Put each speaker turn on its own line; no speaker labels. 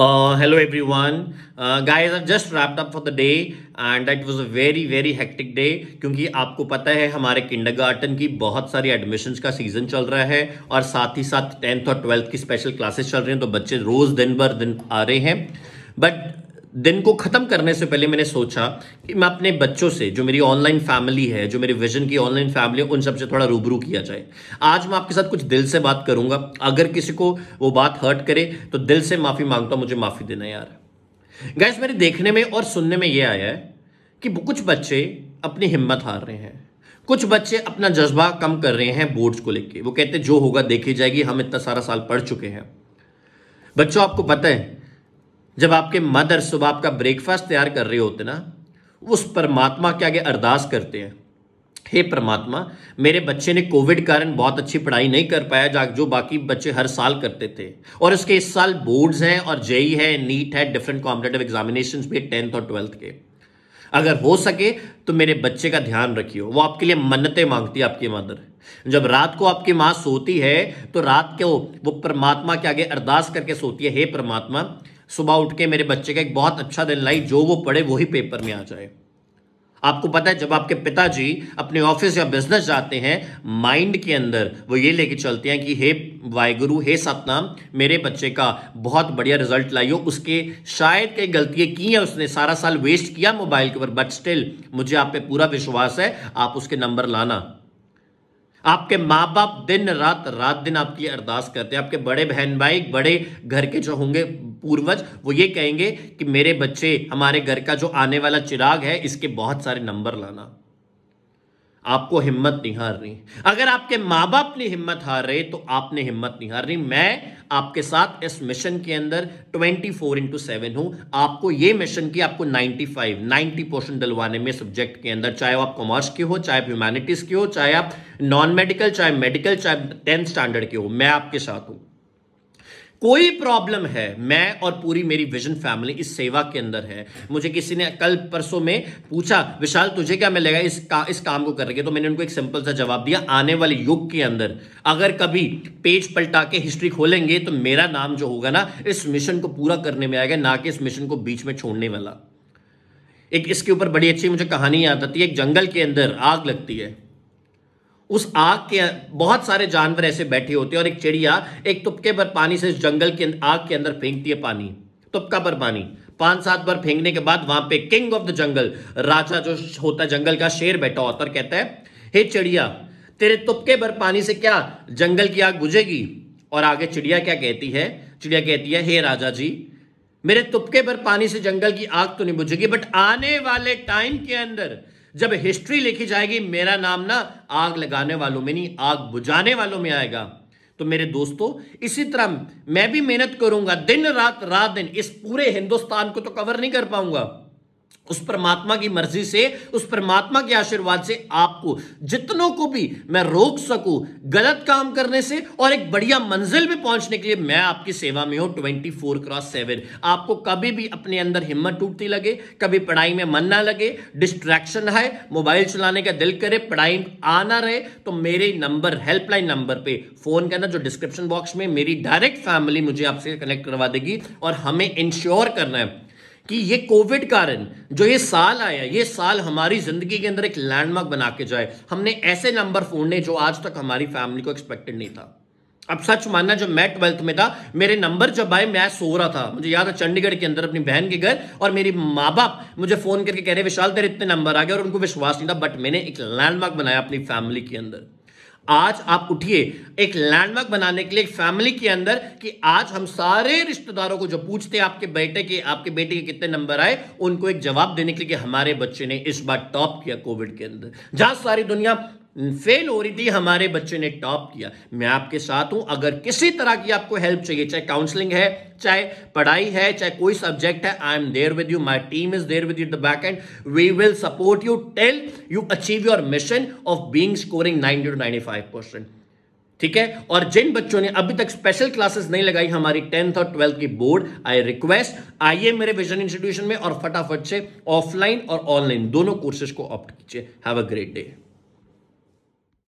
Hello uh, hello everyone. Uh, guys, I've just wrapped up for the day and that was a very very hectic day क्योंकि आपको पता है हमारे kindergarten की बहुत सारी एडमिशन का सीजन चल रहा है और साथ ही साथ टेंथ और ट्वेल्थ की स्पेशल क्लासेस चल रही हैं तो बच्चे रोज दिन भर दिन आ रहे हैं बट दिन को ख़त्म करने से पहले मैंने सोचा कि मैं अपने बच्चों से जो मेरी ऑनलाइन फैमिली है जो मेरे विजन की ऑनलाइन फैमिली है उन सबसे थोड़ा रूबरू किया जाए आज मैं आपके साथ कुछ दिल से बात करूंगा अगर किसी को वो बात हर्ट करे तो दिल से माफ़ी मांगता हूं मुझे माफ़ी देना यार गैस मेरे देखने में और सुनने में यह आया है कि कुछ बच्चे अपनी हिम्मत हार रहे हैं कुछ बच्चे अपना जज्बा कम कर रहे हैं बोर्ड्स को लेके वो कहते जो होगा देखी जाएगी हम इतना सारा साल पढ़ चुके हैं बच्चों आपको पता है जब आपके मदर सुबह आपका ब्रेकफास्ट तैयार कर रहे होते ना उस परमात्मा के आगे अरदास करते हैं हे परमात्मा मेरे बच्चे ने कोविड कारण बहुत अच्छी पढ़ाई नहीं कर पाया जा जो बाकी बच्चे हर साल करते थे और उसके इस साल बोर्ड्स हैं और जेई e है नीट है डिफरेंट कॉम्पिटेटिव एग्जामिनेशन भी टेंथ और ट्वेल्थ के अगर हो सके तो मेरे बच्चे का ध्यान रखियो वो आपके लिए मन्नतें मांगती है आपकी मदर जब रात को आपकी माँ सोती है तो रात को वो परमात्मा के आगे अरदास करके सोती है हे परमात्मा सुबह उठ के मेरे बच्चे का एक बहुत अच्छा दिन लाई जो वो पढ़े वही पेपर में आ जाए आपको पता है जब आपके पिताजी अपने ऑफिस या बिजनेस जाते हैं माइंड के अंदर वो ये लेके चलते हैं कि हे वाहगुरु हे सतनाम मेरे बच्चे का बहुत बढ़िया रिजल्ट लाइयो उसके शायद कई गलतियाँ की हैं उसने सारा साल वेस्ट किया मोबाइल के ऊपर बट स्टिल मुझे आप पे पूरा विश्वास है आप उसके नंबर लाना आपके माँ बाप दिन रात रात दिन आपकी अरदास करते हैं आपके बड़े बहन भाई बड़े घर के जो होंगे पूर्वज वो ये कहेंगे कि मेरे बच्चे हमारे घर का जो आने वाला चिराग है इसके बहुत सारे नंबर लाना आपको हिम्मत नहीं हारनी अगर आपके माँ बाप ने हिम्मत हार रहे तो आपने हिम्मत नहीं हारनी मैं आपके साथ इस मिशन के अंदर 24 फोर इंटू सेवन हूं आपको ये मिशन की आपको 95 90 परसेंट दिलवाने में सब्जेक्ट के अंदर चाहे आप कॉमर्स के हो चाहे आप ह्यूमैनिटीज के हो चाहे आप नॉन मेडिकल चाहे मेडिकल चाहे टेंथ स्टैंडर्ड के हो मैं आपके साथ हूं कोई प्रॉब्लम है मैं और पूरी मेरी विजन फैमिली इस सेवा के अंदर है मुझे किसी ने कल परसों में पूछा विशाल तुझे क्या मिलेगा इस का, इस काम को करके तो मैंने उनको एक सिंपल सा जवाब दिया आने वाले युग के अंदर अगर कभी पेज पलटा के हिस्ट्री खोलेंगे तो मेरा नाम जो होगा ना इस मिशन को पूरा करने में आएगा ना कि इस मिशन को बीच में छोड़ने वाला एक इसके ऊपर बड़ी अच्छी मुझे कहानी याद आती है एक जंगल के अंदर आग लगती है उस आग के बहुत सारे जानवर ऐसे बैठे होते हैं और एक चिड़िया एक तुपके पर पानी से जंगल के आग के अंदर फेंकती है पानी तुपका पर पानी पांच सात बार फेंकने के बाद वहां पे किंग ऑफ द जंगल राजा जो होता है जंगल का शेर बैठा होता और कहता है हे चिड़िया तेरे तुपके भर पानी से क्या जंगल की आग बुझेगी और आगे चिड़िया क्या कहती है चिड़िया कहती है हे राजा जी मेरे तुपके भर पानी से जंगल की आग तो नहीं बुझेगी बट आने वाले टाइम के अंदर जब हिस्ट्री लिखी जाएगी मेरा नाम ना आग लगाने वालों में नहीं आग बुझाने वालों में आएगा तो मेरे दोस्तों इसी तरह मैं भी मेहनत करूंगा दिन रात रात दिन इस पूरे हिंदुस्तान को तो कवर नहीं कर पाऊंगा उस परमात्मा की मर्जी से उस परमात्मा के आशीर्वाद से आपको जितनों को भी मैं रोक सकूं गलत काम करने से और एक बढ़िया मंजिल में पहुंचने के लिए मैं आपकी सेवा में हूं ट्वेंटी फोर क्रॉस सेवन आपको कभी भी अपने अंदर हिम्मत टूटती लगे कभी पढ़ाई में मन ना लगे डिस्ट्रैक्शन है मोबाइल चलाने का दिल करे पढ़ाई आ ना रहे तो मेरे नंबर हेल्पलाइन नंबर पर फोन करना जो डिस्क्रिप्शन बॉक्स में मेरी डायरेक्ट फैमिली मुझे आपसे कनेक्ट करवा देगी और हमें इंश्योर करना है कि ये कोविड कारण जो ये साल आया ये साल हमारी जिंदगी के अंदर एक लैंडमार्क बना के जाए हमने ऐसे नंबर फोड़ने जो आज तक हमारी फैमिली को एक्सपेक्टेड नहीं था अब सच मानना जो मैं ट्वेल्थ में था मेरे नंबर जब आए मैं सो रहा था मुझे याद है चंडीगढ़ के अंदर अपनी बहन के घर और मेरी माँ बाप मुझे फोन करके कह रहे विशाल तेरे इतने नंबर आ गए और उनको विश्वास नहीं था बट मैंने एक लैंडमार्क बनाया अपनी फैमिली के अंदर आज आप उठिए एक लैंडमार्क बनाने के लिए एक फैमिली के अंदर कि आज हम सारे रिश्तेदारों को जो पूछते हैं आपके बेटे के आपके बेटे के कितने नंबर आए उनको एक जवाब देने के लिए कि हमारे बच्चे ने इस बार टॉप किया कोविड के अंदर जहां सारी दुनिया फेल हो रही थी हमारे बच्चे ने टॉप किया मैं आपके साथ हूं अगर किसी तरह की आपको हेल्प चाहिए चाहे काउंसलिंग है चाहे पढ़ाई है चाहे कोई सब्जेक्ट है I am there with you my team is there with you the back end we will support you tell you achieve your mission of being scoring ninety two ninety five percent ठीक है और जिन बच्चों ने अभी तक special classes नहीं लगाई हमारी टेंथ और ट्वेल्थ की बोर्ड आई रिक्वेस्ट आइए मेरे विजन इंस्टीट्यूशन में और फटाफट से ऑफलाइन और ऑनलाइन दोनों कोर्सेज को ऑप्ट कीजिए हैव अ ग्रेट डे